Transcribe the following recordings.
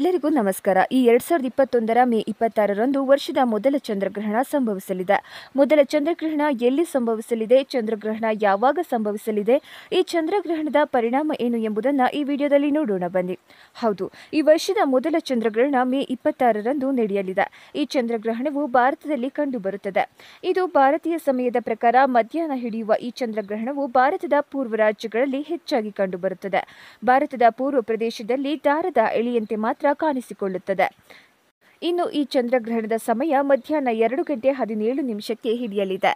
ಎಲ್ಲರಿಗೂ ನಮಸ್ಕಾರ ಈ ಎರಡ್ ಸಾವಿರದ ಇಪ್ಪತ್ತೊಂದರ ಮೇ ಇಪ್ಪತ್ತಾರರಂದು ವರ್ಷದ ಮೊದಲ ಚಂದ್ರಗ್ರಹಣ ಸಂಭವಿಸಲಿದೆ ಮೊದಲ ಚಂದ್ರಗ್ರಹಣ ಎಲ್ಲಿ ಸಂಭವಿಸಲಿದೆ ಚಂದ್ರಗ್ರಹಣ ಯಾವಾಗ ಸಂಭವಿಸಲಿದೆ ಈ ಚಂದ್ರಗ್ರಹಣದ ಪರಿಣಾಮ ಏನು ಎಂಬುದನ್ನು ಈ ವಿಡಿಯೋದಲ್ಲಿ ನೋಡೋಣ ಬನ್ನಿ ಹೌದು ಈ ವರ್ಷದ ಮೊದಲ ಚಂದ್ರಗ್ರಹಣ ಮೇ ಇಪ್ಪತ್ತಾರರಂದು ನಡೆಯಲಿದೆ ಈ ಚಂದ್ರಗ್ರಹಣವು ಭಾರತದಲ್ಲಿ ಕಂಡುಬರುತ್ತದೆ ಇದು ಭಾರತೀಯ ಸಮಯದ ಪ್ರಕಾರ ಮಧ್ಯಾಹ್ನ ಹಿಡಿಯುವ ಈ ಚಂದ್ರಗ್ರಹಣವು ಭಾರತದ ಪೂರ್ವ ರಾಜ್ಯಗಳಲ್ಲಿ ಹೆಚ್ಚಾಗಿ ಕಂಡುಬರುತ್ತದೆ ಭಾರತದ ಪೂರ್ವ ಪ್ರದೇಶದಲ್ಲಿ ದಾರದ ಎಳೆಯಂತೆ ಮಾತ್ರ ಕಾಣಿಸಿಕೊಳ್ಳುತ್ತದೆ ಇನ್ನು ಈ ಚಂದ್ರಗ್ರಹಣದ ಸಮಯ ಮಧ್ಯಾಹ್ನ ಎರಡು ಗಂಟೆ ಹದಿನೇಳು ನಿಮಿಷಕ್ಕೆ ಹಿಡಿಯಲಿದೆ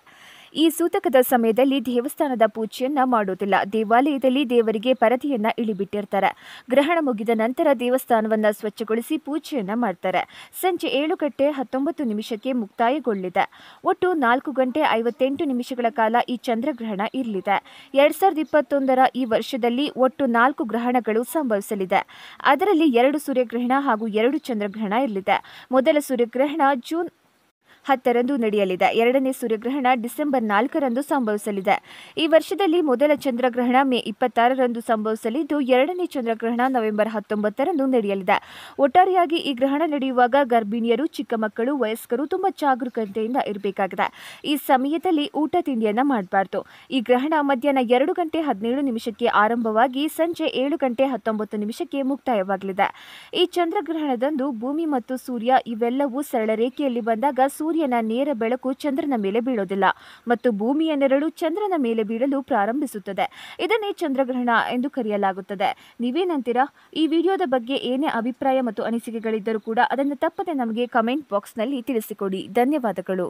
ಈ ಸೂತಕದ ಸಮಯದಲ್ಲಿ ದೇವಸ್ಥಾನದ ಪೂಜೆಯನ್ನ ಮಾಡುವುದಿಲ್ಲ ದೇವಾಲಯದಲ್ಲಿ ದೇವರಿಗೆ ಪರದೆಯನ್ನ ಇಳಿಬಿಟ್ಟಿರ್ತಾರೆ ಗ್ರಹಣ ಮುಗಿದ ನಂತರ ದೇವಸ್ಥಾನವನ್ನ ಸ್ವಚ್ಛಗೊಳಿಸಿ ಪೂಜೆಯನ್ನ ಮಾಡ್ತಾರೆ ಸಂಜೆ ಏಳು ಗಂಟೆ ಹತ್ತೊಂಬತ್ತು ನಿಮಿಷಕ್ಕೆ ಮುಕ್ತಾಯಗೊಳ್ಳಿದೆ ಒಟ್ಟು ನಾಲ್ಕು ಗಂಟೆ ಐವತ್ತೆಂಟು ನಿಮಿಷಗಳ ಕಾಲ ಈ ಚಂದ್ರಗ್ರಹಣ ಇರಲಿದೆ ಎರಡ್ ಸಾವಿರದ ಇಪ್ಪತ್ತೊಂದರ ಈ ವರ್ಷದಲ್ಲಿ ಒಟ್ಟು ನಾಲ್ಕು ಗ್ರಹಣಗಳು ಸಂಭವಿಸಲಿದೆ ಅದರಲ್ಲಿ ಎರಡು ಸೂರ್ಯಗ್ರಹಣ ಹಾಗೂ ಎರಡು ಚಂದ್ರಗ್ರಹಣ ಇರಲಿದೆ ಮೊದಲ ಸೂರ್ಯಗ್ರಹಣ ಜೂನ್ ಹತ್ತರಂದು ನಡೆಯಲಿದೆ ಎರಡನೇ ಸೂರ್ಯಗ್ರಹಣ ಡಿಸೆಂಬರ್ ನಾಲ್ಕರಂದು ಸಂಭವಿಸಲಿದೆ ಈ ವರ್ಷದಲ್ಲಿ ಮೊದಲ ಚಂದ್ರಗ್ರಹಣ ಮೇ ಇಪ್ಪತ್ತಾರರಂದು ಸಂಭವಿಸಲಿದ್ದು ಎರಡನೇ ಚಂದ್ರಗ್ರಹಣ ನವೆಂಬರ್ ಹತ್ತೊಂಬತ್ತರಂದು ನಡೆಯಲಿದೆ ಒಟ್ಟಾರೆಯಾಗಿ ಈ ಗ್ರಹಣ ನಡೆಯುವಾಗ ಗರ್ಭಿಣಿಯರು ಚಿಕ್ಕ ಮಕ್ಕಳು ವಯಸ್ಕರು ತುಂಬಾ ಜಾಗರೂಕತೆಯಿಂದ ಇರಬೇಕಾಗಿದೆ ಈ ಸಮಯದಲ್ಲಿ ಊಟ ತಿಂಡಿಯನ್ನ ಮಾಡಬಾರ್ದು ಈ ಗ್ರಹಣ ಮಧ್ಯಾಹ್ನ ಎರಡು ಗಂಟೆ ಹದಿನೇಳು ನಿಮಿಷಕ್ಕೆ ಆರಂಭವಾಗಿ ಸಂಜೆ ಏಳು ಗಂಟೆ ಹತ್ತೊಂಬತ್ತು ನಿಮಿಷಕ್ಕೆ ಮುಕ್ತಾಯವಾಗಲಿದೆ ಈ ಚಂದ್ರಗ್ರಹಣದಂದು ಭೂಮಿ ಮತ್ತು ಸೂರ್ಯ ಇವೆಲ್ಲವೂ ಸರಳ ರೇಖೆಯಲ್ಲಿ ಬಂದಾಗ ಸೂರ್ಯನ ನೇರ ಬೆಳಕು ಚಂದ್ರನ ಮೇಲೆ ಬೀಳೋದಿಲ್ಲ ಮತ್ತು ಭೂಮಿಯ ನೆರಳು ಚಂದ್ರನ ಮೇಲೆ ಬೀಳಲು ಪ್ರಾರಂಭಿಸುತ್ತದೆ ಇದನ್ನೇ ಚಂದ್ರಗ್ರಹಣ ಎಂದು ಕರೆಯಲಾಗುತ್ತದೆ ನೀವೇನಂತೀರಾ ಈ ವಿಡಿಯೋದ ಬಗ್ಗೆ ಏನೇ ಅಭಿಪ್ರಾಯ ಮತ್ತು ಅನಿಸಿಕೆಗಳಿದ್ದರೂ ಕೂಡ ಅದನ್ನು ತಪ್ಪದೆ ನಮಗೆ ಕಮೆಂಟ್ ಬಾಕ್ಸ್ನಲ್ಲಿ ತಿಳಿಸಿಕೊಡಿ ಧನ್ಯವಾದಗಳು